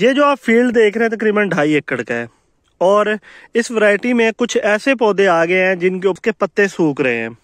ये जो आप फील्ड देख रहे हैं तकरीबन ढाई एकड़ का है और इस वैरायटी में कुछ ऐसे पौधे आ गए हैं जिनके उसके पत्ते सूख रहे हैं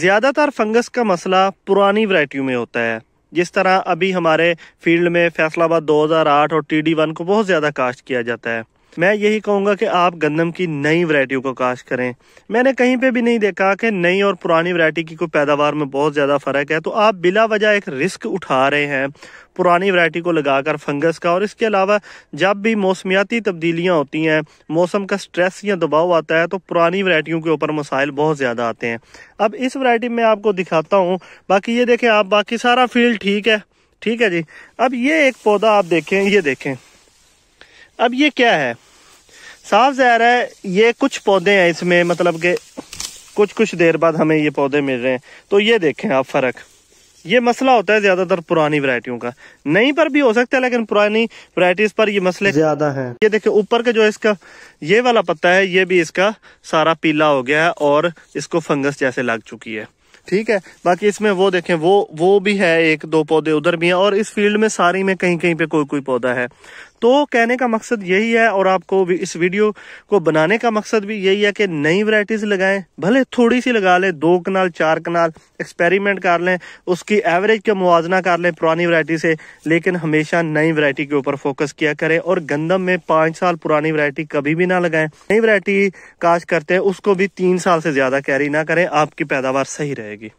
ज़्यादातर फंगस का मसला पुरानी वैरायटियों में होता है जिस तरह अभी हमारे फील्ड में फैसलाबाद 2008 और टी डी वन को बहुत ज़्यादा काश्त किया जाता है मैं यही कहूँगा कि आप गंदम की नई वरायटियों को काश करें मैंने कहीं पे भी नहीं देखा कि नई और पुरानी वरायटी की कोई पैदावार में बहुत ज़्यादा फ़र्क है तो आप बिला वजह एक रिस्क उठा रहे हैं पुरानी वरायटी को लगाकर फंगस का और इसके अलावा जब भी मौसमियाती तब्दीलियाँ होती हैं मौसम का स्ट्रेस या दबाव आता है तो पुरानी वरायटियों के ऊपर मसाइल बहुत ज़्यादा आते हैं अब इस वरायटी में आपको दिखाता हूँ बाकी ये देखें आप बाकी सारा फील्ड ठीक है ठीक है जी अब ये एक पौधा आप देखें ये देखें अब ये क्या है साफ जहर है ये कुछ पौधे हैं इसमें मतलब के कुछ कुछ देर बाद हमें ये पौधे मिल रहे हैं तो ये देखें आप फ़र्क ये मसला होता है ज़्यादातर पुरानी वरायटियों का नहीं पर भी हो सकता है लेकिन पुरानी वरायटीज़ पर ये मसले ज़्यादा हैं ये देखें ऊपर का जो इसका ये वाला पत्ता है ये भी इसका सारा पीला हो गया है और इसको फंगस जैसे लग चुकी है ठीक है बाकी इसमें वो देखें वो वो भी है एक दो पौधे उधर भी हैं और इस फील्ड में सारी में कहीं कहीं पे कोई कोई पौधा है तो कहने का मकसद यही है और आपको इस वीडियो को बनाने का मकसद भी यही है कि नई वैरायटीज लगाएं भले थोड़ी सी लगा लें दो कनाल चार कनाल एक्सपेरिमेंट कर लें उसकी एवरेज का मुआजना कर लें पुरानी वैरायटी से लेकिन हमेशा नई वैरायटी के ऊपर फोकस किया करें और गंदम में पांच साल पुरानी वरायटी कभी भी ना लगाए नई वरायटी काश करते हैं उसको भी तीन साल से ज़्यादा कैरी ना करें आपकी पैदावार सही रहेगी